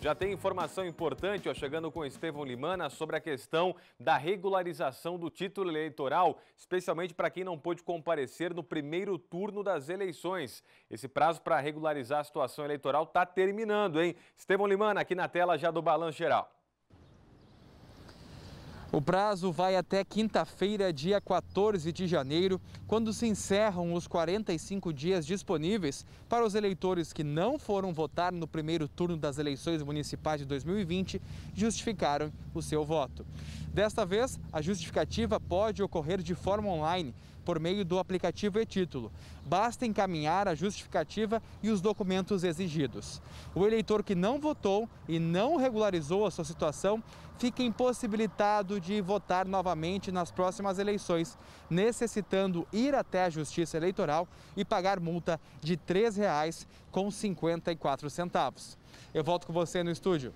Já tem informação importante ó, chegando com Estevão Limana sobre a questão da regularização do título eleitoral, especialmente para quem não pôde comparecer no primeiro turno das eleições. Esse prazo para regularizar a situação eleitoral está terminando, hein? Estevão Limana, aqui na tela já do Balanço Geral. O prazo vai até quinta-feira, dia 14 de janeiro, quando se encerram os 45 dias disponíveis para os eleitores que não foram votar no primeiro turno das eleições municipais de 2020 justificaram o seu voto. Desta vez, a justificativa pode ocorrer de forma online, por meio do aplicativo e-Título. Basta encaminhar a justificativa e os documentos exigidos. O eleitor que não votou e não regularizou a sua situação fica impossibilitado de votar novamente nas próximas eleições, necessitando ir até a Justiça Eleitoral e pagar multa de R$ 3,54. Eu volto com você no estúdio.